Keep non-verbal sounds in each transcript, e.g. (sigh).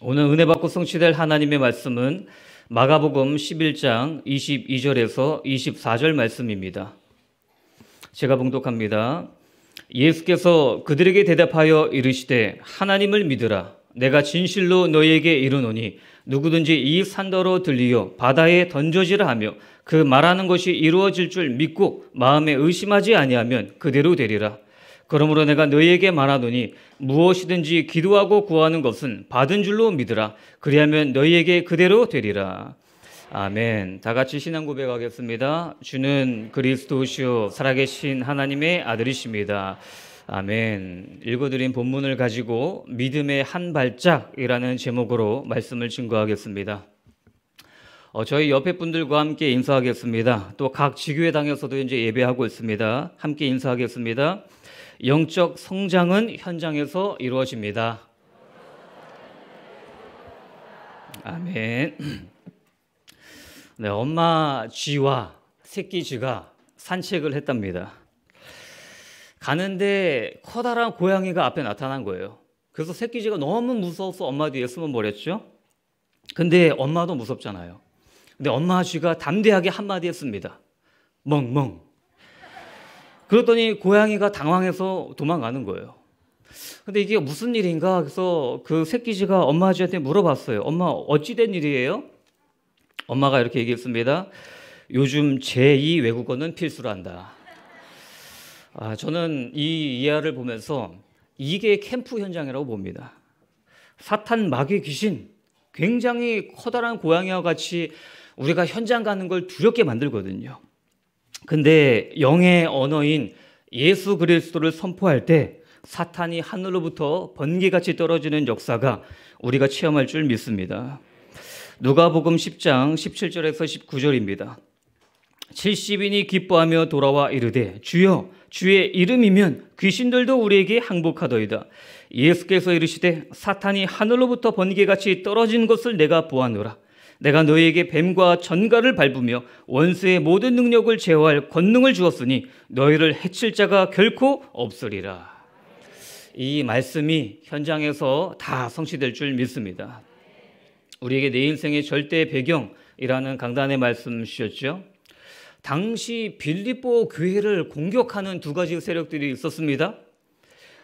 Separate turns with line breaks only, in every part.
오늘 은혜 받고 성취될 하나님의 말씀은 마가복음 11장 22절에서 24절 말씀입니다. 제가 봉독합니다. 예수께서 그들에게 대답하여 이르시되 하나님을 믿으라 내가 진실로 너희에게 이르노니 누구든지 이 산더러 들리어 바다에 던져지라 하며 그 말하는 것이 이루어질 줄 믿고 마음에 의심하지 아니하면 그대로 되리라 그러므로 내가 너희에게 말하노니 무엇이든지 기도하고 구하는 것은 받은 줄로 믿으라. 그리하면 너희에게 그대로 되리라. 아멘. 다 같이 신앙 고백하겠습니다. 주는 그리스도시요 살아계신 하나님의 아들이십니다. 아멘. 읽어드린 본문을 가지고 믿음의 한 발짝이라는 제목으로 말씀을 증거하겠습니다. 어, 저희 옆에 분들과 함께 인사하겠습니다. 또 각 지교회당에서도 이제 예배하고 있습니다. 함께 인사하겠습니다. 영적 성장은 현장에서 이루어집니다. 아멘. (clears throat) 네, 엄마 쥐와 새끼 쥐가 산책을 했답니다. 가는데 커다란 고양이가 앞에 나타난 거예요. 그래서 새끼 쥐가 너무 무서워서 엄마 뒤에 숨어버렸죠. 근데 엄마도 무섭잖아요. 근데 엄마 쥐가 담대하게 한마디 했습니다. 멍멍. 그랬더니 고양이가 당황해서 도망가는 거예요. 근데 이게 무슨 일인가? 그래서 그 새끼쥐가 엄마 아지한테 물어봤어요. 엄마, 어찌된 일이에요? 엄마가 이렇게 얘기했습니다. 요즘 제2 외국어는 필수로 한다. 아, 저는 이 이하를 보면서 이게 캠프 현장이라고 봅니다. 사탄 마귀 귀신 굉장히 커다란 고양이와 같이 우리가 현장 가는 걸 두렵게 만들거든요. 근데 영의 언어인 예수 그리스도를 선포할 때 사탄이 하늘로부터 번개같이 떨어지는 역사가 우리가 체험할 줄 믿습니다. 누가복음 10장 17절에서 19절입니다. 70인이 기뻐하며 돌아와 이르되 주여 주의 이름이면 귀신들도 우리에게 항복하더이다. 예수께서 이르시되 사탄이 하늘로부터 번개같이 떨어진 것을 내가 보아노라. 내가 너희에게 뱀과 전갈을 밟으며 원수의 모든 능력을 제어할 권능을 주었으니 너희를 해칠 자가 결코 없으리라. 이 말씀이 현장에서 다 성취될 줄 믿습니다. 우리에게 내 인생의 절대 배경이라는 강단의 말씀 이셨죠 당시 빌립보 교회를 공격하는 두 가지 세력들이 있었습니다.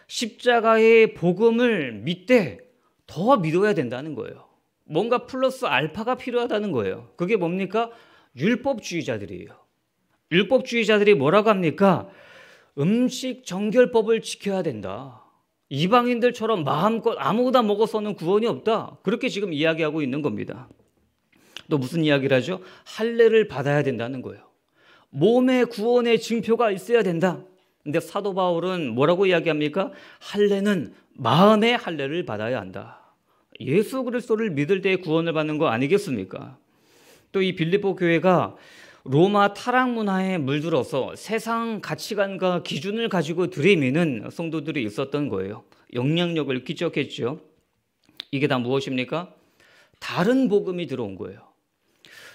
십자가의 복음을 믿되 더 믿어야 된다는 거예요. 뭔가 플러스 알파가 필요하다는 거예요. 그게 뭡니까? 율법주의자들이에요. 율법주의자들이 뭐라고 합니까? 음식 정결법을 지켜야 된다. 이방인들처럼 마음껏 아무거나 먹어서는 구원이 없다. 그렇게 지금 이야기하고 있는 겁니다. 또 무슨 이야기를 하죠? 할례를 받아야 된다는 거예요. 몸의 구원의 증표가 있어야 된다. 근데 사도 바울은 뭐라고 이야기합니까? 할례는 마음의 할례를 받아야 한다. 예수 그리스도를 믿을 때 구원을 받는 거 아니겠습니까? 또 이 빌립보 교회가 로마 타락 문화에 물들어서 세상 가치관과 기준을 가지고 들이미는 성도들이 있었던 거예요. 영향력을 끼쳤겠죠. 이게 다 무엇입니까? 다른 복음이 들어온 거예요.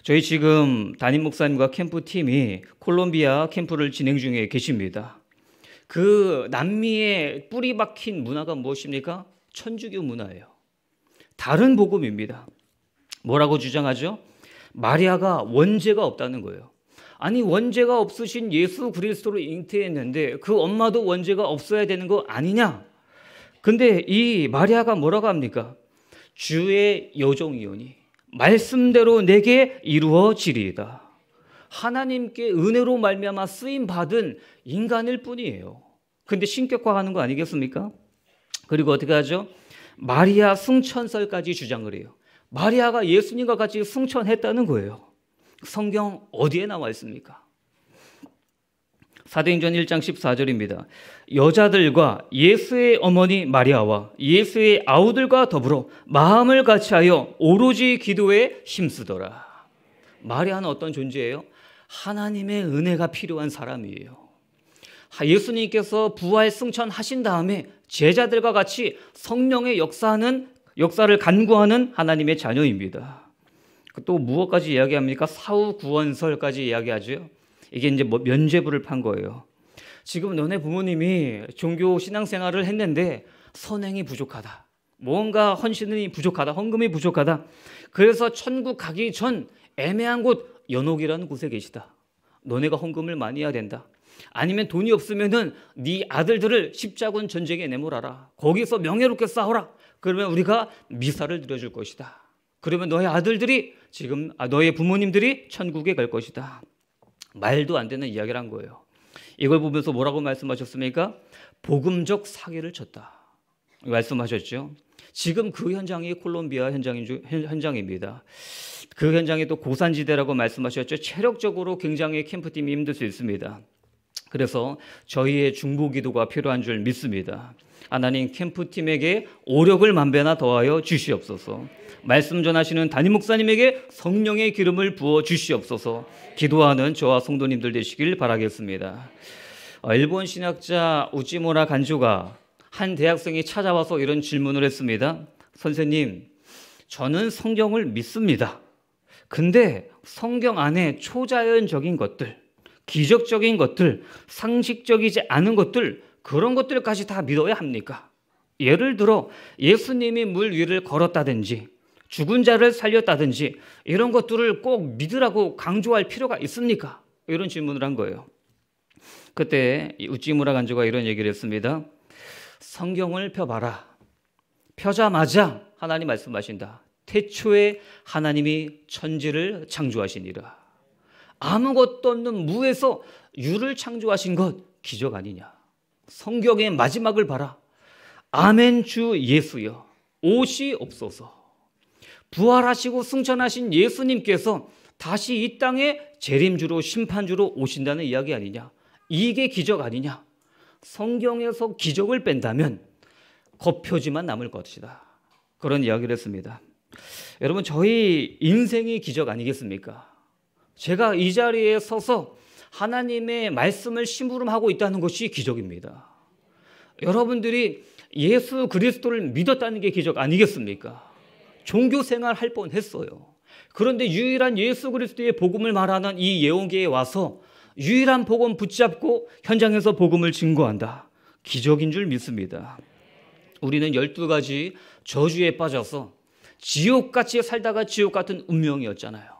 저희 지금 담임 목사님과 캠프 팀이 콜롬비아 캠프를 진행 중에 계십니다. 그 남미의 뿌리 박힌 문화가 무엇입니까? 천주교 문화예요. 다른 복음입니다. 뭐라고 주장하죠? 마리아가 원죄가 없다는 거예요. 아니 원죄가 없으신 예수 그리스도를 잉태했는데 그 엄마도 원죄가 없어야 되는 거 아니냐? 근데 이 마리아가 뭐라고 합니까? 주의 여종이오니 말씀대로 내게 이루어지리이다. 하나님께 은혜로 말미암아 쓰임 받은 인간일 뿐이에요. 근데 신격화하는 거 아니겠습니까? 그리고 어떻게 하죠? 마리아 승천설까지 주장을 해요. 마리아가 예수님과 같이 승천했다는 거예요. 성경 어디에 나와 있습니까? 사도행전 1장 14절입니다. 여자들과 예수의 어머니 마리아와 예수의 아우들과 더불어 마음을 같이하여 오로지 기도에 힘쓰더라. 마리아는 어떤 존재예요? 하나님의 은혜가 필요한 사람이에요. 예수님께서 부활 승천하신 다음에 제자들과 같이 성령의 역사는 역사를 간구하는 하나님의 자녀입니다. 그 또 무엇까지 이야기합니까? 사후 구원설까지 이야기하죠. 이게 이제 뭐 면죄부를 판 거예요. 지금 너네 부모님이 종교 신앙생활을 했는데 선행이 부족하다. 뭔가 헌신이 부족하다. 헌금이 부족하다. 그래서 천국 가기 전 애매한 곳 연옥이라는 곳에 계시다. 너네가 헌금을 많이 해야 된다. 아니면 돈이 없으면은 네 아들들을 십자군 전쟁에 내몰아라. 거기서 명예롭게 싸워라. 그러면 우리가 미사를 드려줄 것이다. 그러면 너의 아들들이 지금 아, 너의 부모님들이 천국에 갈 것이다. 말도 안 되는 이야기를 한 거예요. 이걸 보면서 뭐라고 말씀하셨습니까? 복음적 사기를 쳤다. 말씀하셨죠. 지금 그 현장이 콜롬비아 현장인 주, 현장입니다. 그 현장이 또 고산지대라고 말씀하셨죠. 체력적으로 굉장히 캠프팀이 힘들 수 있습니다. 그래서 저희의 중보 기도가 필요한 줄 믿습니다. 하나님 캠프팀에게 오력을 만배나 더하여 주시옵소서. 말씀 전하시는 담임 목사님에게 성령의 기름을 부어 주시옵소서. 기도하는 저와 성도님들 되시길 바라겠습니다. 어, 일본 신학자 우찌모라 간조가 한 대학생이 찾아와서 이런 질문을 했습니다. 선생님, 저는 성경을 믿습니다. 근데 성경 안에 초자연적인 것들, 기적적인 것들, 상식적이지 않은 것들, 그런 것들까지 다 믿어야 합니까? 예를 들어 예수님이 물 위를 걸었다든지 죽은 자를 살렸다든지 이런 것들을 꼭 믿으라고 강조할 필요가 있습니까? 이런 질문을 한 거예요. 그때 우찌무라 간주가 이런 얘기를 했습니다. 성경을 펴봐라. 펴자마자 하나님 말씀하신다. 태초에 하나님이 천지를 창조하시니라. 아무것도 없는 무에서 유를 창조하신 것 기적 아니냐. 성경의 마지막을 봐라. 아멘 주 예수여. 옷이 없어서. 부활하시고 승천하신 예수님께서 다시 이 땅에 재림주로 심판주로 오신다는 이야기 아니냐. 이게 기적 아니냐. 성경에서 기적을 뺀다면 겉표지만 남을 것이다. 그런 이야기를 했습니다. 여러분, 저희 인생이 기적 아니겠습니까? 제가 이 자리에 서서 하나님의 말씀을 심부름하고 있다는 것이 기적입니다. 여러분들이 예수 그리스도를 믿었다는 게 기적 아니겠습니까? 종교 생활 할 뻔 했어요. 그런데 유일한 예수 그리스도의 복음을 말하는 이 예언계에 와서 유일한 복음 붙잡고 현장에서 복음을 증거한다. 기적인 줄 믿습니다. 우리는 12가지 저주에 빠져서 지옥같이 살다가 지옥 같은 운명이었잖아요.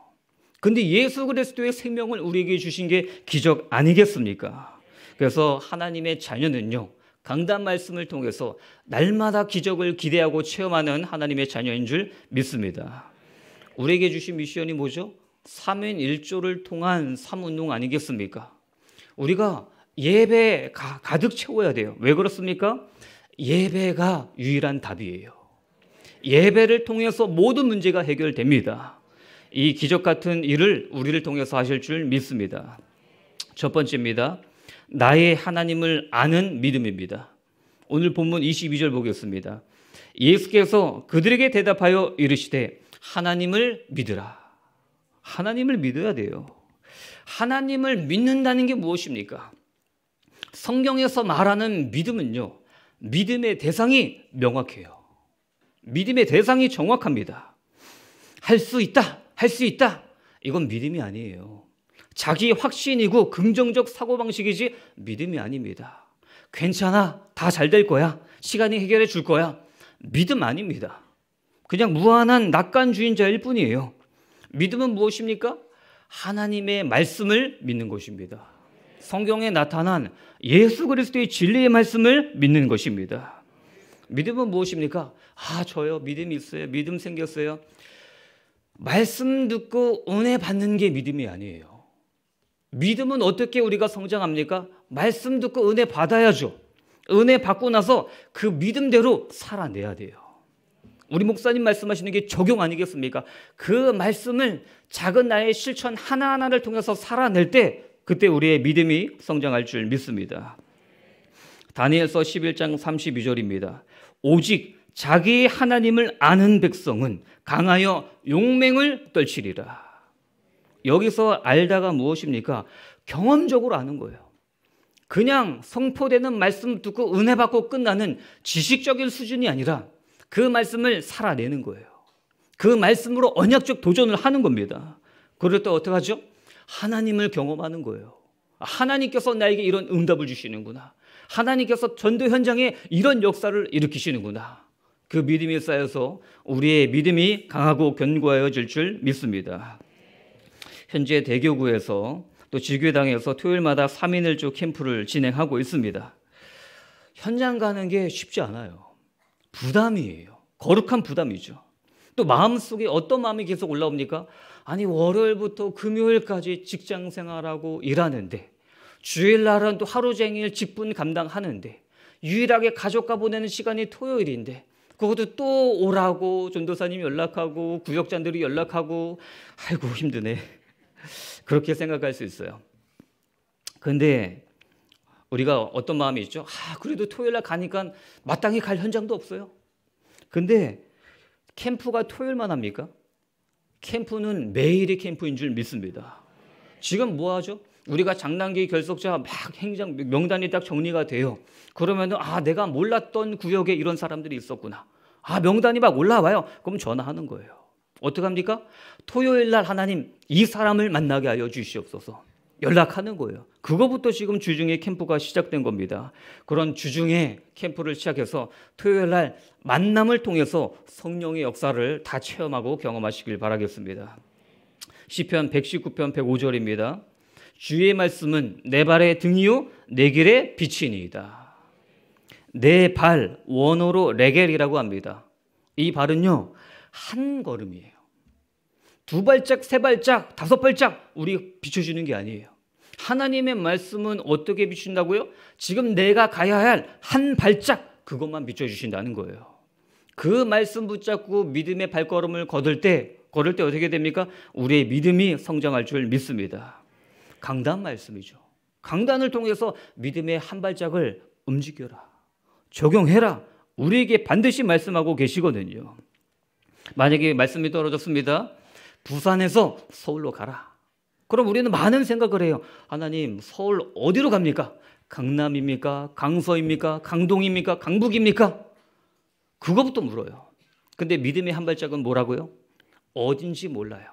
근데 예수 그리스도의 생명을 우리에게 주신 게 기적 아니겠습니까? 그래서 하나님의 자녀는요. 강단 말씀을 통해서 날마다 기적을 기대하고 체험하는 하나님의 자녀인 줄 믿습니다. 우리에게 주신 미션이 뭐죠? 3인 1조를 통한 3운동 아니겠습니까? 우리가 예배 가득 채워야 돼요. 왜 그렇습니까? 예배가 유일한 답이에요. 예배를 통해서 모든 문제가 해결됩니다. 이 기적 같은 일을 우리를 통해서 하실 줄 믿습니다. 첫 번째입니다. 나의 하나님을 아는 믿음입니다. 오늘 본문 22절 보겠습니다. 예수께서 그들에게 대답하여 이르시되 하나님을 믿으라. 하나님을 믿어야 돼요. 하나님을 믿는다는 게 무엇입니까? 성경에서 말하는 믿음은요. 믿음의 대상이 명확해요. 믿음의 대상이 정확합니다. 할 수 있다. 할수 있다. 이건 믿음이 아니에요. 자기 확신이고 긍정적 사고방식이지 믿음이 아닙니다. 괜찮아. 다 잘 될 거야. 시간이 해결해 줄 거야. 믿음 아닙니다. 그냥 무한한 낙관주의자일 뿐이에요. 믿음은 무엇입니까? 하나님의 말씀을 믿는 것입니다. 성경에 나타난 예수 그리스도의 진리의 말씀을 믿는 것입니다. 믿음은 무엇입니까? 아, 저요. 믿음이 있어요. 믿음 생겼어요. 말씀 듣고 은혜 받는 게 믿음이 아니에요. 믿음은 어떻게 우리가 성장합니까? 말씀 듣고 은혜 받아야죠. 은혜 받고 나서 그 믿음대로 살아내야 돼요. 우리 목사님 말씀하시는 게 적용 아니겠습니까? 그 말씀을 작은 나의 실천 하나하나를 통해서 살아낼 때 그때 우리의 믿음이 성장할 줄 믿습니다. 다니엘서 11장 32절입니다. 오직 자기 하나님을 아는 백성은 강하여 용맹을 떨치리라. 여기서 알다가 무엇입니까? 경험적으로 아는 거예요. 그냥 성포되는 말씀 듣고 은혜 받고 끝나는 지식적인 수준이 아니라 그 말씀을 살아내는 거예요. 그 말씀으로 언약적 도전을 하는 겁니다. 그럴 때 어떻게 하죠? 하나님을 경험하는 거예요. 하나님께서 나에게 이런 응답을 주시는구나. 하나님께서 전도 현장에 이런 역사를 일으키시는구나. 그 믿음이 쌓여서 우리의 믿음이 강하고 견고해질 줄 믿습니다. 현재 대교구에서 또 지교당에서 토요일마다 3인을 주 캠프를 진행하고 있습니다. 현장 가는 게 쉽지 않아요. 부담이에요. 거룩한 부담이죠. 또 마음속에 어떤 마음이 계속 올라옵니까? 아니 월요일부터 금요일까지 직장 생활하고 일하는데 주일날은 또 하루 종일 직분 감당하는데 유일하게 가족과 보내는 시간이 토요일인데 그것도 또 오라고 전도사님 연락하고 구역장들이 연락하고 아이고 힘드네. 그렇게 생각할 수 있어요. 근데 우리가 어떤 마음이 있죠? 아, 그래도 토요일 날 가니까 마땅히 갈 현장도 없어요. 근데 캠프가 토요일만 합니까? 캠프는 매일이 캠프인 줄 믿습니다. 지금 뭐 하죠? 우리가 장단기 결석자 막 행정 명단이 딱 정리가 돼요. 그러면은 아 내가 몰랐던 구역에 이런 사람들이 있었구나. 아, 명단이 막 올라와요. 그럼 전화하는 거예요. 어떻 합니까? 토요일 날 하나님 이 사람을 만나게 하여 주시옵소서. 연락하는 거예요. 그거부터 지금 주중에 캠프가 시작된 겁니다. 그런 주중에 캠프를 시작해서 토요일 날 만남을 통해서 성령의 역사를 다 체험하고 경험하시길 바라겠습니다. 시편 119편 105절입니다. 주의 말씀은 내 발의 등이요 내 길의 빛이니이다. 네 발, 원어로 레겔이라고 합니다. 이 발은요, 한 걸음이에요. 두 발짝, 세 발짝, 다섯 발짝, 우리 비춰주는 게 아니에요. 하나님의 말씀은 어떻게 비춘다고요? 지금 내가 가야 할 한 발짝, 그것만 비춰주신다는 거예요. 그 말씀 붙잡고 믿음의 발걸음을 거둘 때, 걸을 때 어떻게 됩니까? 우리의 믿음이 성장할 줄 믿습니다. 강단 말씀이죠. 강단을 통해서 믿음의 한 발짝을 움직여라. 적용해라. 우리에게 반드시 말씀하고 계시거든요. 만약에 말씀이 떨어졌습니다. 부산에서 서울로 가라. 그럼 우리는 많은 생각을 해요. 하나님, 서울 어디로 갑니까? 강남입니까? 강서입니까? 강동입니까? 강북입니까? 그거부터 물어요. 근데 믿음의 한 발짝은 뭐라고요? 어딘지 몰라요.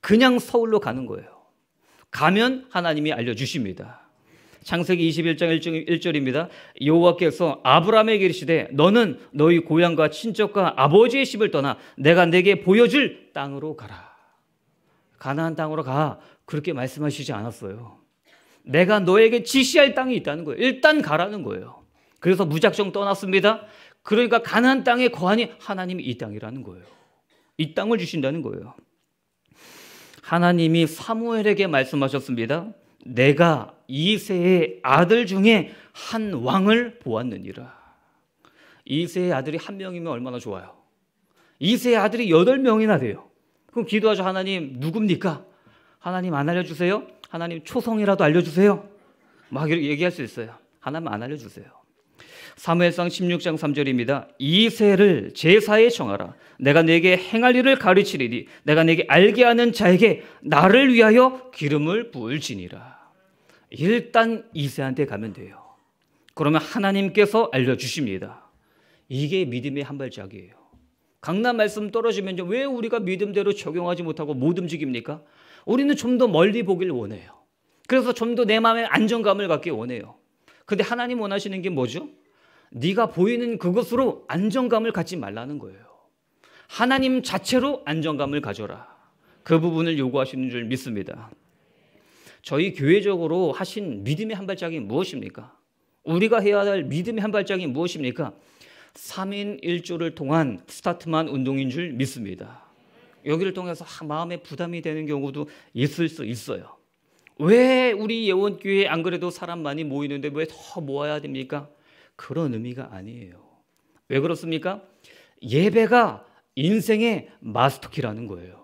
그냥 서울로 가는 거예요. 가면 하나님이 알려주십니다. 창세기 21장 1절, 입니다 여호와께서 아브라함에게 이르시되 너는 너희 고향과 친척과 아버지의 집을 떠나 내가 내게 보여줄 땅으로 가라. 가나안 땅으로 가. 그렇게 말씀하시지 않았어요. 내가 너에게 지시할 땅이 있다는 거예요. 일단 가라는 거예요. 그래서 무작정 떠났습니다. 그러니까 가나안 땅의 거한이 하나님이 이 땅이라는 거예요. 이 땅을 주신다는 거예요. 하나님이 사무엘에게 말씀하셨습니다. 내가 이세의 아들 중에 한 왕을 보았느니라. 이세의 아들이 한 명이면 얼마나 좋아요. 이세의 아들이 여덟 명이나 돼요. 그럼 기도하죠. 하나님 누굽니까? 하나님 안 알려주세요. 하나님 초성이라도 알려주세요. 막 이렇게 얘기할 수 있어요. 하나님 안 알려주세요. 사무엘상 16장 3절입니다. 이세를 제사에 정하라. 내가 네게 행할 일을 가르치리니 내가 네게 알게 하는 자에게 나를 위하여 기름을 부을지니라. 일단 이세한테 가면 돼요. 그러면 하나님께서 알려주십니다. 이게 믿음의 한 발짝이에요. 강남 말씀 떨어지면 왜 우리가 믿음대로 적용하지 못하고 못 움직입니까? 우리는 좀 더 멀리 보길 원해요. 그래서 좀 더 내 마음에 안정감을 갖길 원해요. 근데 하나님 원하시는 게 뭐죠? 네가 보이는 그것으로 안정감을 갖지 말라는 거예요. 하나님 자체로 안정감을 가져라. 그 부분을 요구하시는 줄 믿습니다. 저희 교회적으로 하신 믿음의 한 발짝이 무엇입니까? 우리가 해야 할 믿음의 한 발짝이 무엇입니까? 3인 1조를 통한 스타트만 운동인 줄 믿습니다. 여기를 통해서 마음에 부담이 되는 경우도 있을 수 있어요. 왜 우리 예원교회 에안 그래도 사람 많이 모이는데 왜 더 모아야 됩니까? 그런 의미가 아니에요. 왜 그렇습니까? 예배가 인생의 마스터키라는 거예요.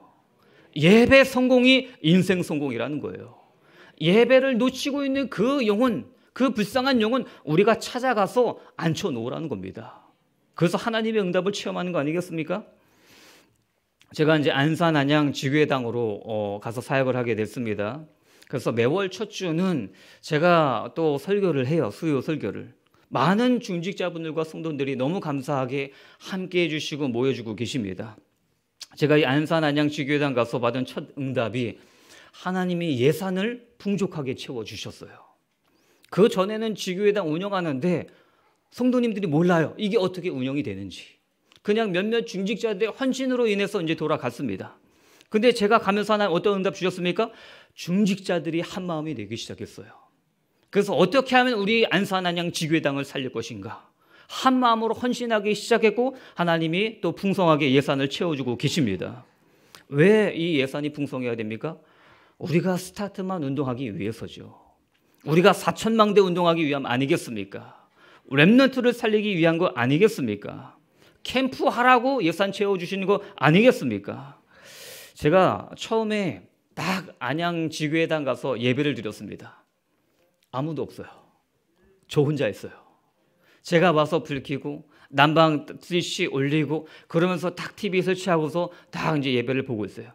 예배 성공이 인생 성공이라는 거예요. 예배를 놓치고 있는 그 영혼, 그 불쌍한 영혼 우리가 찾아가서 앉혀 놓으라는 겁니다. 그래서 하나님의 응답을 체험하는 거 아니겠습니까? 제가 이제 안산 안양 지교회당으로 어, 가서 사역을 하게 됐습니다. 그래서 매월 첫 주는 제가 또 설교를 해요. 수요 설교를. 많은 중직자분들과 성도들이 너무 감사하게 함께 해주시고 모여주고 계십니다. 제가 이 안산 안양 지교회당 가서 받은 첫 응답이 하나님이 예산을 풍족하게 채워주셨어요. 그 전에는 지교회당 운영하는데 성도님들이 몰라요. 이게 어떻게 운영이 되는지. 그냥 몇몇 중직자들의 헌신으로 인해서 이제 돌아갔습니다. 근데 제가 가면서 하나 어떤 응답 주셨습니까? 중직자들이 한 마음이 되기 시작했어요. 그래서 어떻게 하면 우리 안산 안양 지교회당을 살릴 것인가? 한 마음으로 헌신하기 시작했고 하나님이 또 풍성하게 예산을 채워주고 계십니다. 왜 이 예산이 풍성해야 됩니까? 우리가 스타트만 운동하기 위해서죠. 우리가 사천망대 운동하기 위함 아니겠습니까? 랩런트를 살리기 위한 거 아니겠습니까? 캠프 하라고 예산 채워주시는 거 아니겠습니까? 제가 처음에 딱 안양 지교회당 가서 예배를 드렸습니다. 아무도 없어요. 저 혼자 있어요 제가 와서 불 켜고 난방 스위치 올리고 그러면서 딱 TV 설치하고서 딱 이제 예배를 보고 있어요.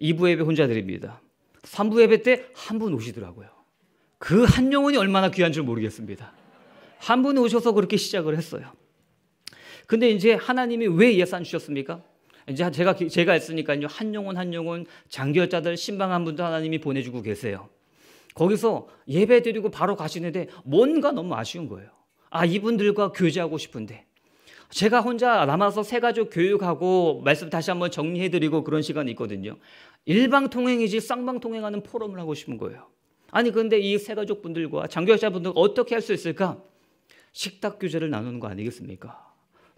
2부 예배 혼자 드립니다. 3부 예배 때 한 분 오시더라고요. 그 한 영혼이 얼마나 귀한 줄 모르겠습니다. 한 분이 오셔서 그렇게 시작을 했어요. 근데 이제 하나님이 왜 예산 주셨습니까? 이제 제가 제가 했으니까요. 한 영혼 한 영혼 장교자들 신방 한 분도 하나님이 보내주고 계세요. 거기서 예배 드리고 바로 가시는데 뭔가 너무 아쉬운 거예요. 아 이분들과 교제하고 싶은데 제가 혼자 남아서 세 가족 교육하고 말씀 다시 한번 정리해드리고 그런 시간이 있거든요. 일방통행이지 쌍방통행하는 포럼을 하고 싶은 거예요. 아니 근데 이 세 가족 분들과 장교자 분들 어떻게 할 수 있을까? 식탁 규제를 나누는 거 아니겠습니까?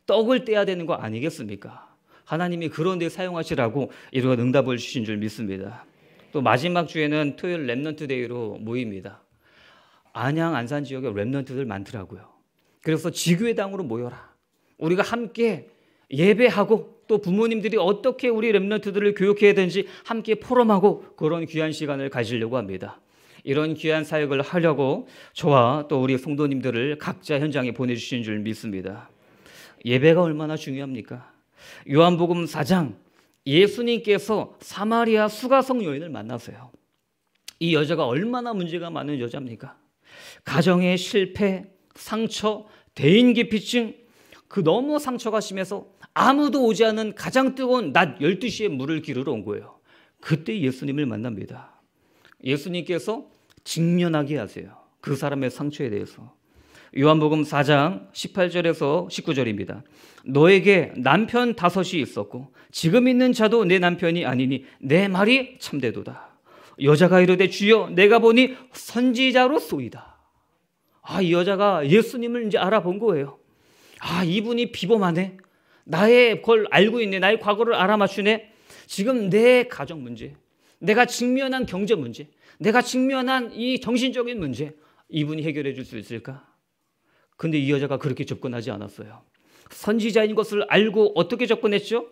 떡을 떼야 되는 거 아니겠습니까? 하나님이 그런 데 사용하시라고 이런 응답을 주신 줄 믿습니다. 또 마지막 주에는 토요일 랩런트 데이로 모입니다. 안양 안산 지역에 랩런트들 많더라고요. 그래서 지교회당으로 모여라. 우리가 함께 예배하고 또 부모님들이 어떻게 우리 랩런트들을 교육해야 되는지 함께 포럼하고 그런 귀한 시간을 가지려고 합니다. 이런 귀한 사역을 하려고 저와 또 우리 성도님들을 각자 현장에 보내주신 줄 믿습니다. 예배가 얼마나 중요합니까? 요한복음 4장 예수님께서 사마리아 수가성 여인을 만나세요. 이 여자가 얼마나 문제가 많은 여자입니까? 가정의 실패, 상처, 대인기피증, 그 너무 상처가 심해서 아무도 오지 않은 가장 뜨거운 낮 12시에 물을 기르러 온 거예요. 그때 예수님을 만납니다. 예수님께서 직면하게 하세요. 그 사람의 상처에 대해서. 요한복음 4장 18절에서 19절입니다. 너에게 남편 다섯이 있었고 지금 있는 자도 내 남편이 아니니 내 말이 참되도다. 여자가 이르되 주여 내가 보니 선지자로 쏘이다. 아, 이 여자가 예수님을 이제 알아본 거예요. 아, 이분이 비범하네. 나의 걸 알고 있네. 나의 과거를 알아맞추네. 지금 내 가정 문제, 내가 직면한 경제 문제, 내가 직면한 이 정신적인 문제, 이분이 해결해 줄 수 있을까? 근데 이 여자가 그렇게 접근하지 않았어요. 선지자인 것을 알고 어떻게 접근했죠?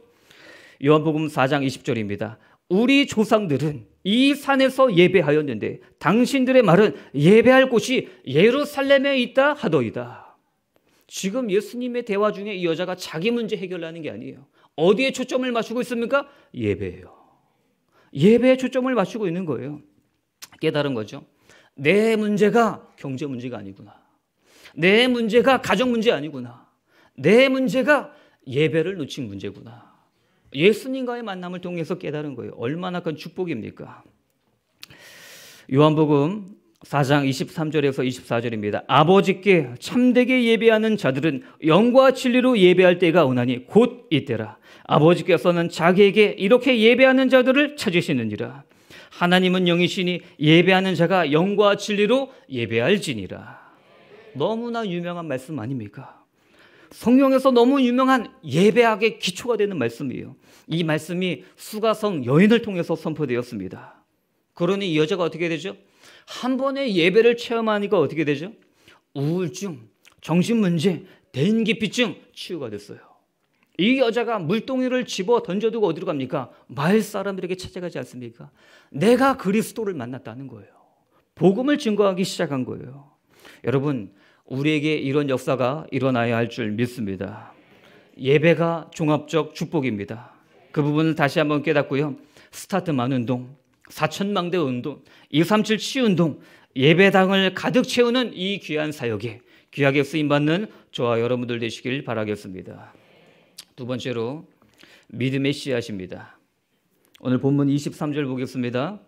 요한복음 4장 20절입니다. 우리 조상들은 이 산에서 예배하였는데 당신들의 말은 예배할 곳이 예루살렘에 있다 하더이다. 지금 예수님의 대화 중에 이 여자가 자기 문제 해결하는 게 아니에요. 어디에 초점을 맞추고 있습니까? 예배예요. 예배에 초점을 맞추고 있는 거예요. 깨달은 거죠. 내 문제가 경제 문제가 아니구나. 내 문제가 가정 문제 아니구나. 내 문제가 예배를 놓친 문제구나. 예수님과의 만남을 통해서 깨달은 거예요. 얼마나 큰 축복입니까? 요한복음 4장 23절에서 24절입니다. 아버지께 참되게 예배하는 자들은 영과 진리로 예배할 때가 오나니 곧 이때라. 아버지께서는 자기에게 이렇게 예배하는 자들을 찾으시느니라. 하나님은 영이시니 예배하는 자가 영과 진리로 예배할지니라. 너무나 유명한 말씀 아닙니까? 성경에서 너무 유명한 예배학의 기초가 되는 말씀이에요. 이 말씀이 수가성 여인을 통해서 선포되었습니다. 그러니 이 여자가 어떻게 되죠? 한 번의 예배를 체험하니까 어떻게 되죠? 우울증, 정신문제, 대인기피증 치유가 됐어요. 이 여자가 물동이를 집어 던져두고 어디로 갑니까? 마을 사람들에게 찾아가지 않습니까? 내가 그리스도를 만났다는 거예요. 복음을 증거하기 시작한 거예요. 여러분, 우리에게 이런 역사가 일어나야 할 줄 믿습니다. 예배가 종합적 축복입니다. 그 부분을 다시 한번 깨닫고요. 스타트 만운동. 사천망대 운동, 2 3 7 치운동, 예배당을 가득 채우는 이 귀한 사역에 귀하게 쓰임받는 저와 여러분들 되시길 바라겠습니다. 두 번째로 믿음의 씨앗입니다. 오늘 본문 23절 보겠습니다.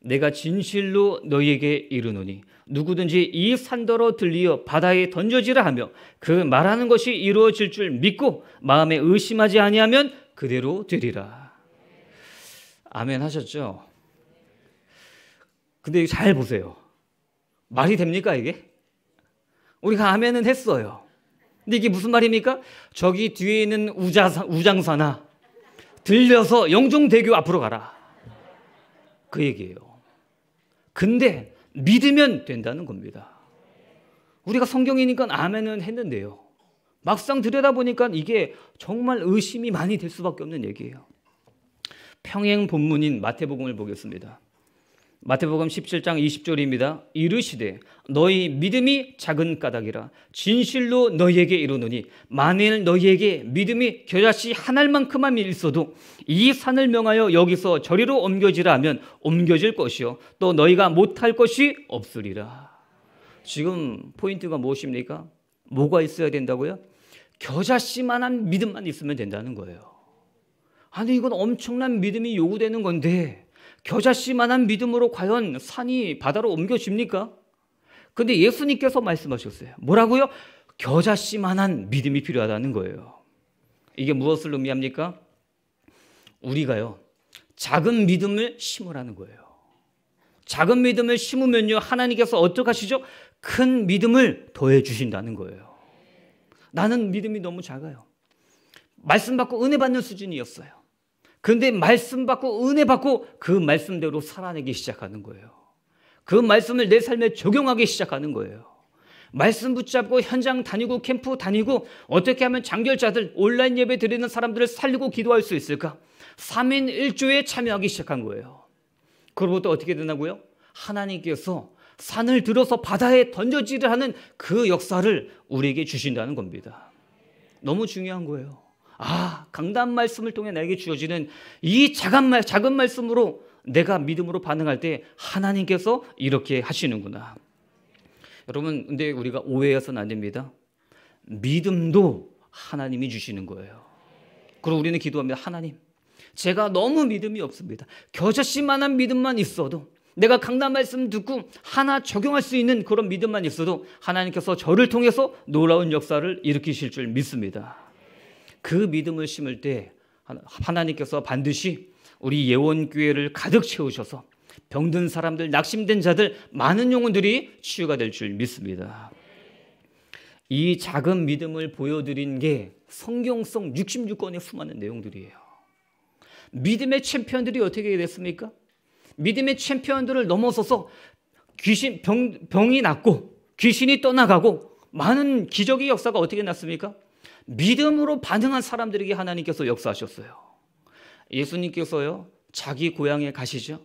내가 진실로 너희에게 이르노니 누구든지 이 산더러 들리어 바다에 던져지라 하며 그 말하는 것이 이루어질 줄 믿고 마음에 의심하지 아니하면 그대로 되리라. 아멘 하셨죠? 근데 잘 보세요. 말이 됩니까, 이게? 우리가 아멘은 했어요. 근데 이게 무슨 말입니까? 저기 뒤에 있는 우자사, 우장사나 들려서 영종대교 앞으로 가라. 그 얘기예요. 근데 믿으면 된다는 겁니다. 우리가 성경이니까 아멘은 했는데요. 막상 들여다보니까 이게 정말 의심이 많이 될 수밖에 없는 얘기예요. 평행 본문인 마태복음을 보겠습니다. 마태복음 17장 20절입니다. 이르시되 너희 믿음이 작은 까닭이라 진실로 너희에게 이르노니 만일 너희에게 믿음이 겨자씨 한 알만큼만 있어도 이 산을 명하여 여기서 저리로 옮겨지라 하면 옮겨질 것이요 또 너희가 못할 것이 없으리라. 지금 포인트가 무엇입니까? 뭐가 있어야 된다고요? 겨자씨만한 믿음만 있으면 된다는 거예요. 아니 이건 엄청난 믿음이 요구되는 건데 겨자씨만한 믿음으로 과연 산이 바다로 옮겨집니까? 근데 예수님께서 말씀하셨어요. 뭐라고요? 겨자씨만한 믿음이 필요하다는 거예요. 이게 무엇을 의미합니까? 우리가요. 작은 믿음을 심으라는 거예요. 작은 믿음을 심으면요. 하나님께서 어떻 하시죠? 큰 믿음을 더해 주신다는 거예요. 나는 믿음이 너무 작아요. 말씀 받고 은혜 받는 수준이었어요. 근데 말씀 받고 은혜 받고 그 말씀대로 살아내기 시작하는 거예요. 그 말씀을 내 삶에 적용하기 시작하는 거예요. 말씀 붙잡고 현장 다니고 캠프 다니고 어떻게 하면 장결자들 온라인 예배 드리는 사람들을 살리고 기도할 수 있을까? 3인 1조에 참여하기 시작한 거예요. 그로부터 어떻게 되나고요? 하나님께서 산을 들어서 바다에 던져지를 하는 그 역사를 우리에게 주신다는 겁니다. 너무 중요한 거예요. 아, 강단 말씀을 통해 나에게 주어지는 이 작은, 말, 작은 말씀으로 내가 믿음으로 반응할 때 하나님께서 이렇게 하시는구나. 여러분, 근데 우리가 오해해서는 안 됩니다. 믿음도 하나님이 주시는 거예요. 그리고 우리는 기도합니다. 하나님, 제가 너무 믿음이 없습니다. 겨자씨만한 믿음만 있어도 내가 강단 말씀 듣고 하나 적용할 수 있는 그런 믿음만 있어도 하나님께서 저를 통해서 놀라운 역사를 일으키실 줄 믿습니다. 그 믿음을 심을 때 하나님께서 반드시 우리 예원교회를 가득 채우셔서 병든 사람들, 낙심된 자들, 많은 영혼들이 치유가 될 줄 믿습니다. 이 작은 믿음을 보여드린 게 성경성 66권에 수많은 내용들이에요. 믿음의 챔피언들이 어떻게 됐습니까? 믿음의 챔피언들을 넘어서서 귀신 병, 병이 났고 귀신이 떠나가고 많은 기적의 역사가 어떻게 났습니까? 믿음으로 반응한 사람들에게 하나님께서 역사하셨어요. 예수님께서요, 자기 고향에 가시죠.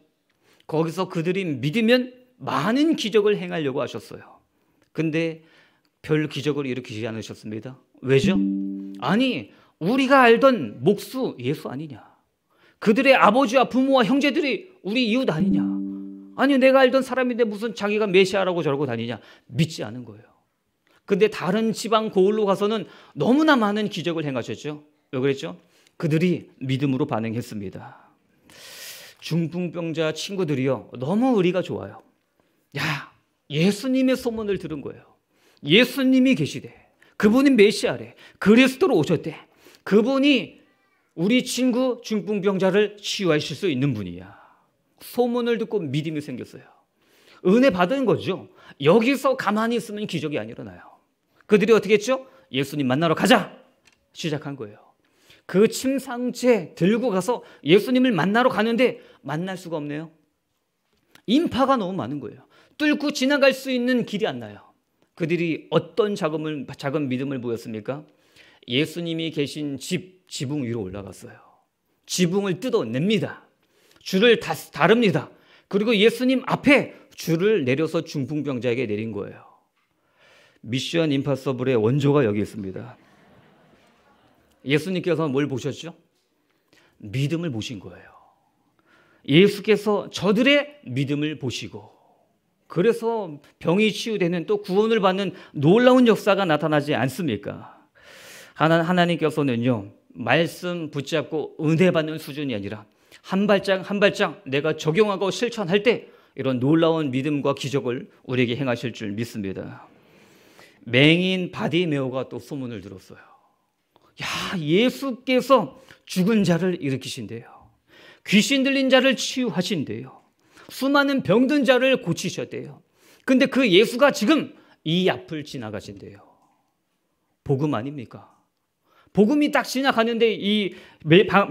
거기서 그들이 믿으면 많은 기적을 행하려고 하셨어요. 근데 별 기적을 일으키지 않으셨습니다. 왜죠? 아니, 우리가 알던 목수 예수 아니냐. 그들의 아버지와 부모와 형제들이 우리 이웃 아니냐. 아니, 내가 알던 사람인데 무슨 자기가 메시아라고 저러고 다니냐. 믿지 않은 거예요. 근데 다른 지방 고을로 가서는 너무나 많은 기적을 행하셨죠. 왜 그랬죠? 그들이 믿음으로 반응했습니다. 중풍병자 친구들이요. 너무 의리가 좋아요. 야, 예수님의 소문을 들은 거예요. 예수님이 계시대. 그분이 메시아래. 그리스도로 오셨대. 그분이 우리 친구 중풍병자를 치유하실 수 있는 분이야. 소문을 듣고 믿음이 생겼어요. 은혜 받은 거죠. 여기서 가만히 있으면 기적이 안 일어나요. 그들이 어떻게 했죠? 예수님 만나러 가자! 시작한 거예요. 그침상체 들고 가서 예수님을 만나러 가는데 만날 수가 없네요. 인파가 너무 많은 거예요. 뚫고 지나갈 수 있는 길이 안 나요. 그들이 어떤 작업 작은 믿음을 보였습니까? 예수님이 계신 집, 지붕 위로 올라갔어요. 지붕을 뜯어냅니다. 줄을 다, 다릅니다. 그리고 예수님 앞에 줄을 내려서 중풍병자에게 내린 거예요. 미션 임파서블의 원조가 여기 있습니다. 예수님께서 뭘 보셨죠? 믿음을 보신 거예요. 예수께서 저들의 믿음을 보시고 그래서 병이 치유되는 또 구원을 받는 놀라운 역사가 나타나지 않습니까? 하나, 하나님께서는요, 말씀 붙잡고 은혜 받는 수준이 아니라 한 발짝 한 발짝 내가 적용하고 실천할 때 이런 놀라운 믿음과 기적을 우리에게 행하실 줄 믿습니다. 맹인 바디메오가 또 소문을 들었어요. 야, 예수께서 죽은 자를 일으키신대요. 귀신 들린 자를 치유하신대요. 수많은 병든 자를 고치셨대요. 근데 그 예수가 지금 이 앞을 지나가신대요. 복음 아닙니까? 복음이 딱 지나가는데 이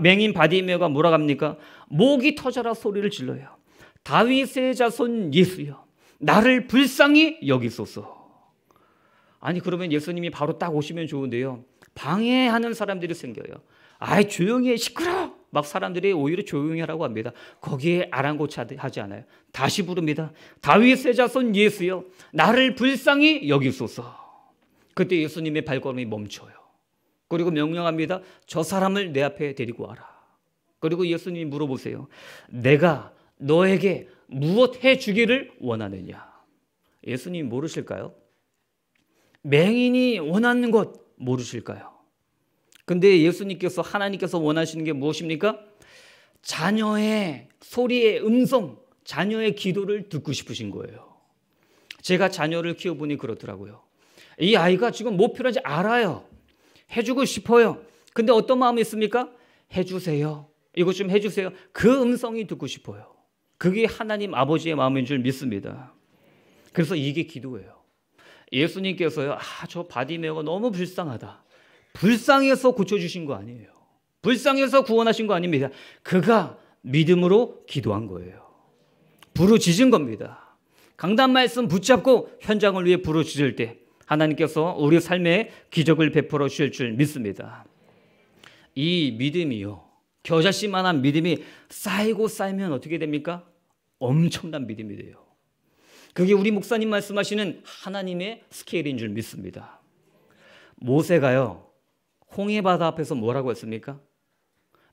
맹인 바디메오가 뭐라 갑니까? 목이 터져라 소리를 질러요. 다윗의 자손 예수여, 나를 불쌍히 여기소서. 아니 그러면 예수님이 바로 딱 오시면 좋은데요. 방해하는 사람들이 생겨요. 아이 조용히 해 시끄러. 막 사람들이 오히려 조용히 하라고 합니다. 거기에 아랑곳하지 않아요. 다시 부릅니다. 다윗의 자손 예수여 나를 불쌍히 여기소서. 그때 예수님의 발걸음이 멈춰요. 그리고 명령합니다. 저 사람을 내 앞에 데리고 와라. 그리고 예수님이 물어보세요. 내가 너에게 무엇 해 주기를 원하느냐? 예수님 모르실까요? 맹인이 원하는 것 모르실까요? 근데 예수님께서 하나님께서 원하시는 게 무엇입니까? 자녀의 소리의 음성, 자녀의 기도를 듣고 싶으신 거예요. 제가 자녀를 키워보니 그렇더라고요. 이 아이가 지금 뭐 필요한지 알아요. 해주고 싶어요. 근데 어떤 마음이 있습니까? 해주세요. 이것 좀 해주세요. 그 음성이 듣고 싶어요. 그게 하나님 아버지의 마음인 줄 믿습니다. 그래서 이게 기도예요. 예수님께서요, 아, 저 바디메어가 너무 불쌍하다. 불쌍해서 고쳐주신 거 아니에요. 불쌍해서 구원하신 거 아닙니다. 그가 믿음으로 기도한 거예요. 부르짖은 겁니다. 강단 말씀 붙잡고 현장을 위해 부르짖을 때 하나님께서 우리 삶에 기적을 베풀어 주실 줄 믿습니다. 이 믿음이요. 겨자씨만한 믿음이 쌓이고 쌓이면 어떻게 됩니까? 엄청난 믿음이 돼요. 그게 우리 목사님 말씀하시는 하나님의 스케일인 줄 믿습니다. 모세가요, 홍해바다 앞에서 뭐라고 했습니까?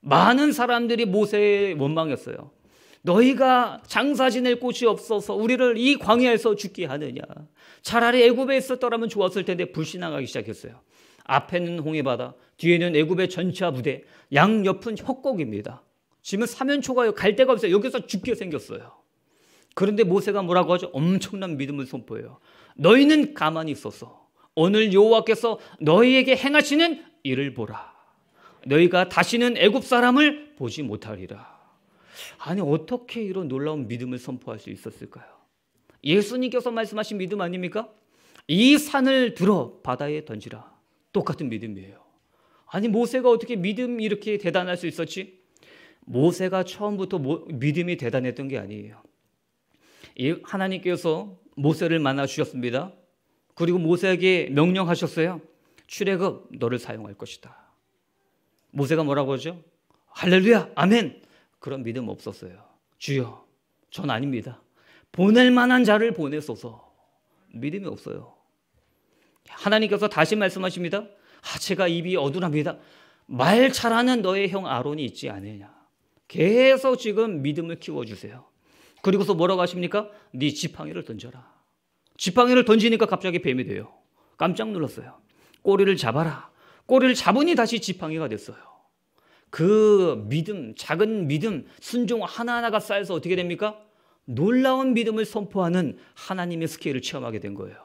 많은 사람들이 모세의 원망이어요 너희가 장사 지낼 곳이 없어서 우리를 이 광야에서 죽게 하느냐. 차라리 애굽에 있었더라면 좋았을 텐데 불신앙하기 시작했어요. 앞에는 홍해바다, 뒤에는 애굽의 전차 부대, 양옆은 협곡입니다. 지금 사면초가요. 갈 데가 없어요. 여기서 죽게 생겼어요. 그런데 모세가 뭐라고 하죠? 엄청난 믿음을 선보여요. 너희는 가만히 있었어. 오늘 여호와께서 너희에게 행하시는 일을 보라. 너희가 다시는 애굽 사람을 보지 못하리라. 아니 어떻게 이런 놀라운 믿음을 선포할 수 있었을까요? 예수님께서 말씀하신 믿음 아닙니까? 이 산을 들어 바다에 던지라. 똑같은 믿음이에요. 아니 모세가 어떻게 믿음 이렇게 대단할 수 있었지? 모세가 처음부터 모, 믿음이 대단했던 게 아니에요. 하나님께서 모세를 만나 주셨습니다. 그리고 모세에게 명령하셨어요. 출애굽 너를 사용할 것이다. 모세가 뭐라고 하죠? 할렐루야, 아멘. 그런 믿음 없었어요. 주여, 전 아닙니다. 보낼 만한 자를 보내소서. 믿음이 없어요. 하나님께서 다시 말씀하십니다. 하체가 아, 입이 어두랍니다. 말 잘하는 너의 형 아론이 있지 않느냐. 계속 지금 믿음을 키워주세요. 그리고서 뭐라고 하십니까? 네 지팡이를 던져라. 지팡이를 던지니까 갑자기 뱀이 돼요. 깜짝 놀랐어요. 꼬리를 잡아라. 꼬리를 잡으니 다시 지팡이가 됐어요. 그 믿음, 작은 믿음, 순종 하나하나가 쌓여서 어떻게 됩니까? 놀라운 믿음을 선포하는 하나님의 스케일을 체험하게 된 거예요.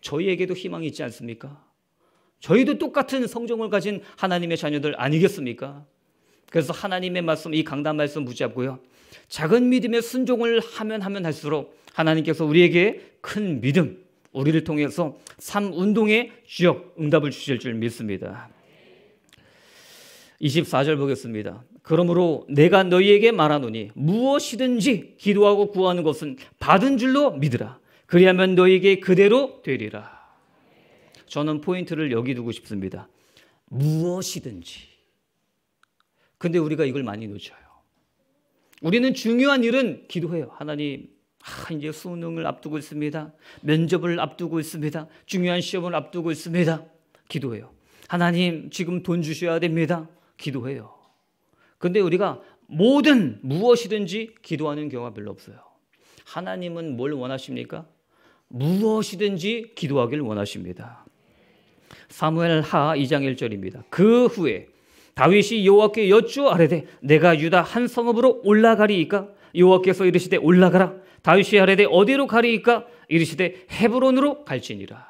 저희에게도 희망이 있지 않습니까? 저희도 똑같은 성종을 가진 하나님의 자녀들 아니겠습니까? 그래서 하나님의 말씀, 이 강단 말씀 붙잡고요. 작은 믿음의 순종을 하면 하면 할수록 하나님께서 우리에게 큰 믿음, 우리를 통해서 삶 운동의 주역 응답을 주실 줄 믿습니다. 24절 보겠습니다. 그러므로 내가 너희에게 말하노니 무엇이든지 기도하고 구하는 것은 받은 줄로 믿으라. 그리하면 너희에게 그대로 되리라. 저는 포인트를 여기 두고 싶습니다. 무엇이든지. 근데 우리가 이걸 많이 놓쳐요. 우리는 중요한 일은 기도해요. 하나님, 아, 이제 수능을 앞두고 있습니다. 면접을 앞두고 있습니다. 중요한 시험을 앞두고 있습니다. 기도해요. 하나님, 지금 돈 주셔야 됩니다. 기도해요. 근데 우리가 모든 무엇이든지 기도하는 경우가 별로 없어요. 하나님은 뭘 원하십니까? 무엇이든지 기도하길 원하십니다. 사무엘 하 2장 1절입니다. 그 후에 다윗이 여호와께 여쭈아래되 내가 유다 한 성읍으로 올라가리이까 여호와께서 이르시되 올라가라 다윗이 아래되 어디로 가리이까 이르시되 헤브론으로 갈지니라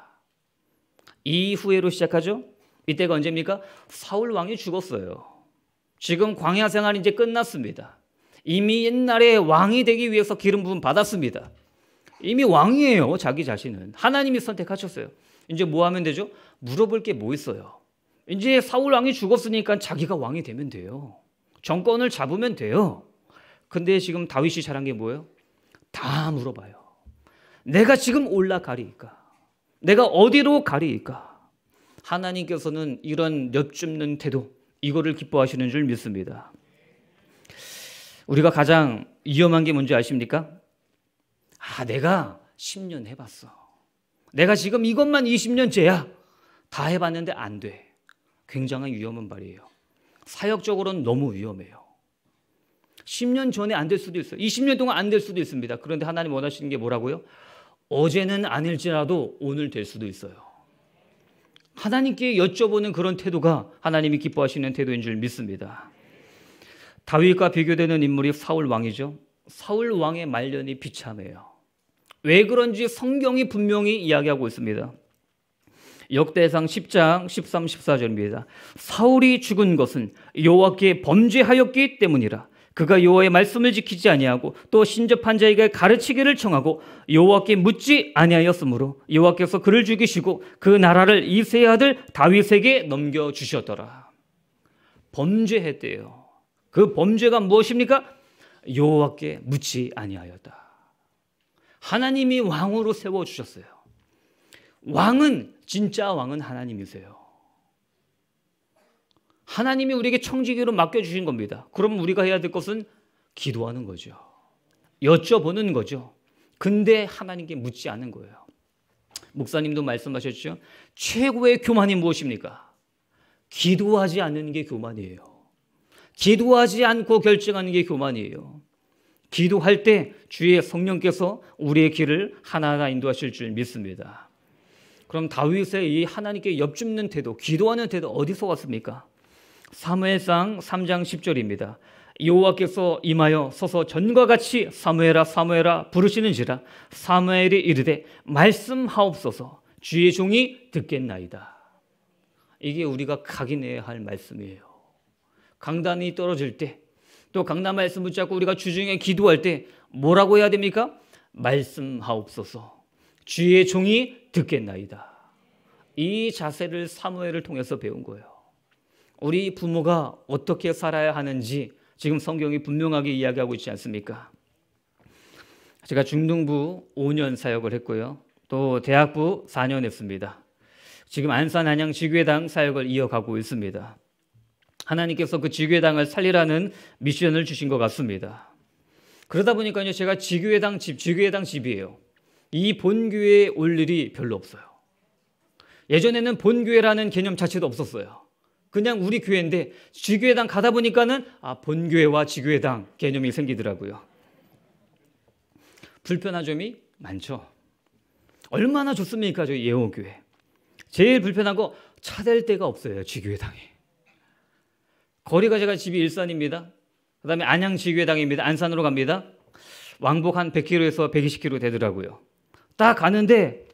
이후에로 시작하죠 이때가 언제입니까 사울 왕이 죽었어요 지금 광야 생활이 제 끝났습니다 이미 옛날에 왕이 되기 위해서 기름 부분 받았습니다 이미 왕이에요 자기 자신은 하나님이 선택하셨어요 이제 뭐 하면 되죠 물어볼 게 뭐 있어요 이제 사울 왕이 죽었으니까 자기가 왕이 되면 돼요. 정권을 잡으면 돼요. 근데 지금 다윗이 잘한 게 뭐예요? 다 물어봐요. 내가 지금 올라가리까? 내가 어디로 가리까? 하나님께서는 이런 엿줍는 태도, 이거를 기뻐하시는 줄 믿습니다. 우리가 가장 위험한 게 뭔지 아십니까? 아, 내가 10년 해봤어. 내가 지금 이것만 20년째야. 다 해봤는데 안 돼. 굉장한 위험한 말이에요. 사역적으로는 너무 위험해요. 10년 전에 안 될 수도 있어요. 20년 동안 안 될 수도 있습니다. 그런데 하나님 원하시는 게 뭐라고요? 어제는 아닐지라도 오늘 될 수도 있어요. 하나님께 여쭤보는 그런 태도가 하나님이 기뻐하시는 태도인 줄 믿습니다. 다윗과 비교되는 인물이 사울 왕이죠. 사울 왕의 말년이 비참해요. 왜 그런지 성경이 분명히 이야기하고 있습니다. 역대상 10장 13, 14절입니다. 사울이 죽은 것은 여호와께 범죄하였기 때문이라. 그가 여호와의 말씀을 지키지 아니하고 또 신접한 자에게 가르치기를 청하고 여호와께 묻지 아니하였으므로 여호와께서 그를 죽이시고 그 나라를 이세의 아들 다윗에게 넘겨 주셨더라. 범죄했대요. 그 범죄가 무엇입니까? 여호와께 묻지 아니하였다. 하나님이 왕으로 세워 주셨어요. 왕은 진짜 왕은 하나님이세요. 하나님이 우리에게 청지기로 맡겨주신 겁니다. 그럼 우리가 해야 될 것은 기도하는 거죠. 여쭤보는 거죠. 근데 하나님께 묻지 않는 거예요. 목사님도 말씀하셨죠. 최고의 교만이 무엇입니까? 기도하지 않는 게 교만이에요. 기도하지 않고 결정하는 게 교만이에요. 기도할 때 주의 성령께서 우리의 길을 하나하나 인도하실 줄 믿습니다. 그럼 다윗의 이 하나님께 엽줍는 태도, 기도하는 태도 어디서 왔습니까? 사무엘상 3장 10절입니다. 여호와께서 임하여 서서 전과 같이 사무엘아 사무엘아 부르시는지라 사무엘이 이르되 말씀하옵소서 주의 종이 듣겠나이다. 이게 우리가 각인해야 할 말씀이에요. 강단이 떨어질 때 또 강단 말씀 붙잡고 우리가 주중에 기도할 때 뭐라고 해야 됩니까? 말씀하옵소서. 주의 종이 듣겠나이다. 이 자세를 사무엘을 통해서 배운 거예요. 우리 부모가 어떻게 살아야 하는지 지금 성경이 분명하게 이야기하고 있지 않습니까? 제가 중등부 5년 사역을 했고요. 또 대학부 4년 했습니다. 지금 안산 한양 지교회당 사역을 이어가고 있습니다. 하나님께서 그 지교회당을 살리라는 미션을 주신 것 같습니다. 그러다 보니까요, 제가 지교회당 집, 지교회당 집이에요. 이 본교회에 올 일이 별로 없어요. 예전에는 본교회라는 개념 자체도 없었어요. 그냥 우리 교회인데 지교회당 가다 보니까는 아, 본교회와 지교회당 개념이 생기더라고요. 불편한 점이 많죠. 얼마나 좋습니까, 저 예호교회. 제일 불편한 거 차댈 데가 없어요, 지교회당에. 거리가 제가 집이 일산입니다. 그 다음에 안양 지교회당입니다. 안산으로 갑니다. 왕복 한 100km에서 120km 되더라고요. 딱 가는데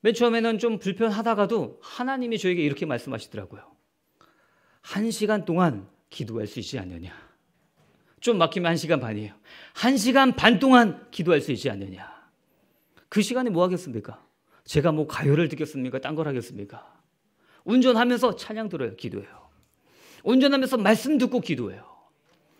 맨 처음에는 좀 불편하다가도 하나님이 저에게 이렇게 말씀하시더라고요. 한 시간 동안 기도할 수 있지 않느냐. 좀 막히면 한 시간 반이에요. 한 시간 반 동안 기도할 수 있지 않느냐. 그 시간에 뭐 하겠습니까? 제가 뭐 가요를 듣겠습니까? 딴 걸 하겠습니까? 운전하면서 찬양 들어요. 기도해요. 운전하면서 말씀 듣고 기도해요.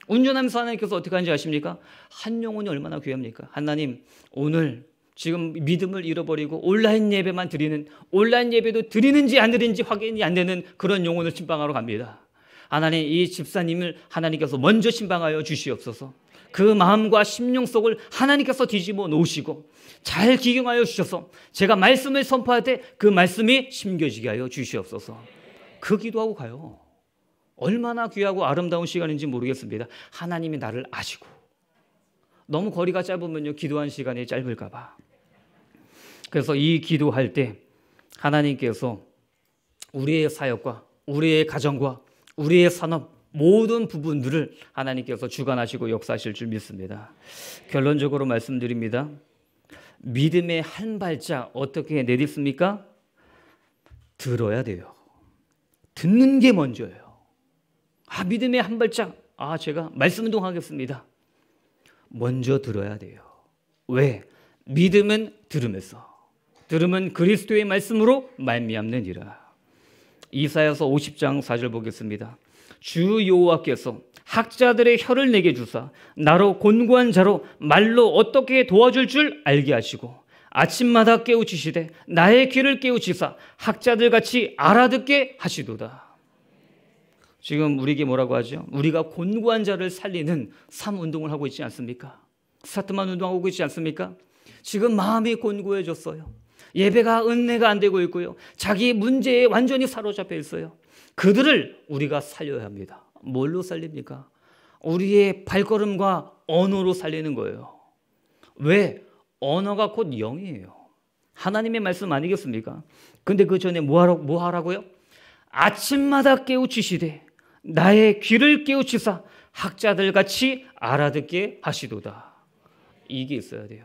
운전하면서 하나님께서 어떻게 하는지 아십니까? 한 영혼이 얼마나 귀합니까? 하나님, 오늘 지금 믿음을 잃어버리고 온라인 예배만 드리는 온라인 예배도 드리는지 안 드리는지 확인이 안 되는 그런 영혼을 심방하러 갑니다. 하나님 이 집사님을 하나님께서 먼저 신방하여 주시옵소서. 그 마음과 심령 속을 하나님께서 뒤집어 놓으시고 잘 기경하여 주셔서 제가 말씀을 선포할 때 그 말씀이 심겨지게 하여 주시옵소서. 그 기도하고 가요. 얼마나 귀하고 아름다운 시간인지 모르겠습니다. 하나님이 나를 아시고 너무 거리가 짧으면요, 기도한 시간이 짧을까봐. 그래서 이 기도할 때 하나님께서 우리의 사역과 우리의 가정과 우리의 산업 모든 부분들을 하나님께서 주관하시고 역사하실 줄 믿습니다. 결론적으로 말씀드립니다. 믿음의 한 발짝 어떻게 내딛습니까? 들어야 돼요. 듣는 게 먼저예요. 아, 믿음의 한 발짝. 아, 제가 말씀 운동하겠습니다. 먼저 들어야 돼요. 왜? 믿음은 들으면서. 들으면 그리스도의 말씀으로 말미암느니라. 이사여서 50장 4절 보겠습니다. 주 여호와께서 학자들의 혀를 내게 주사 나로 곤고한 자로 말로 어떻게 도와줄 줄 알게 하시고 아침마다 깨우치시되 나의 귀를 깨우치사 학자들 같이 알아듣게 하시도다. 지금 우리에게 뭐라고 하죠? 우리가 곤고한 자를 살리는 삶 운동을 하고 있지 않습니까? 스타트만 운동하고 있지 않습니까? 지금 마음이 곤고해졌어요. 예배가 은혜가 안 되고 있고요. 자기 문제에 완전히 사로잡혀 있어요. 그들을 우리가 살려야 합니다. 뭘로 살립니까? 우리의 발걸음과 언어로 살리는 거예요. 왜? 언어가 곧 영이에요. 하나님의 말씀 아니겠습니까? 근데 그 전에 뭐 하라고, 뭐 하라고요? 아침마다 깨우치시되 나의 귀를 깨우치사 학자들 같이 알아듣게 하시도다. 이게 있어야 돼요.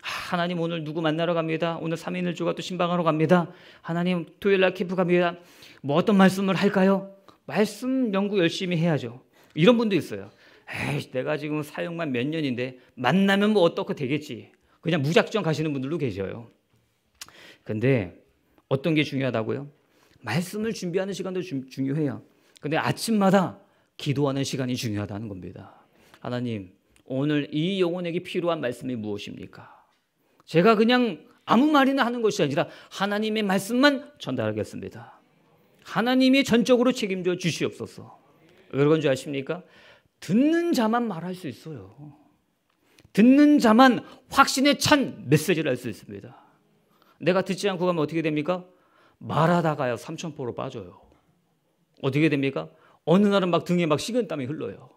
하나님 오늘 누구 만나러 갑니다. 오늘 3인 1조가 또 신방하러 갑니다. 하나님 토요일 날 캠프 갑니다. 뭐 어떤 말씀을 할까요? 말씀 연구 열심히 해야죠. 이런 분도 있어요. 에이, 내가 지금 사용만 몇 년인데 만나면 뭐 어떻게 되겠지. 그냥 무작정 가시는 분들도 계셔요. 근데 어떤 게 중요하다고요? 말씀을 준비하는 시간도 주, 중요해요. 근데 아침마다 기도하는 시간이 중요하다는 겁니다. 하나님, 오늘 이 영혼에게 필요한 말씀이 무엇입니까? 제가 그냥 아무 말이나 하는 것이 아니라 하나님의 말씀만 전달하겠습니다. 하나님이 전적으로 책임져 주시옵소서. 왜 그런 줄 아십니까? 듣는 자만 말할 수 있어요. 듣는 자만 확신에 찬 메시지를 할 수 있습니다. 내가 듣지 않고 가면 어떻게 됩니까? 말하다가요, 삼천포로 빠져요. 어떻게 됩니까? 어느 날은 막 등에 막 식은땀이 흘러요.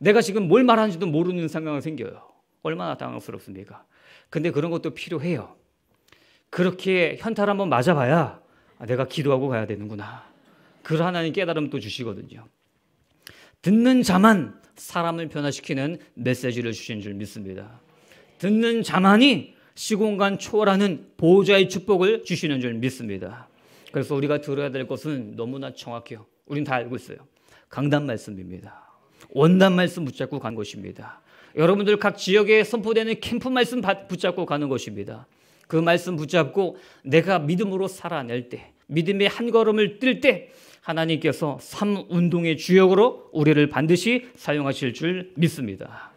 내가 지금 뭘 말하는지도 모르는 상황이 생겨요. 얼마나 당황스럽습니까? 근데 그런 것도 필요해요. 그렇게 현타를 한번 맞아봐야 아, 내가 기도하고 가야 되는구나. 그 하나님 깨달음 또 주시거든요. 듣는 자만 사람을 변화시키는 메시지를 주신 줄 믿습니다. 듣는 자만이 시공간 초월하는 보호자의 축복을 주시는 줄 믿습니다. 그래서 우리가 들어야 될 것은 너무나 정확해요. 우린 다 알고 있어요. 강단 말씀입니다. 원단 말씀 붙잡고 간 것입니다. 여러분들 각 지역에 선포되는 캠프 말씀 붙잡고 가는 것입니다. 그 말씀 붙잡고 내가 믿음으로 살아낼 때, 믿음의 한 걸음을 뛸 때, 하나님께서 삼 운동의 주역으로 우리를 반드시 사용하실 줄 믿습니다.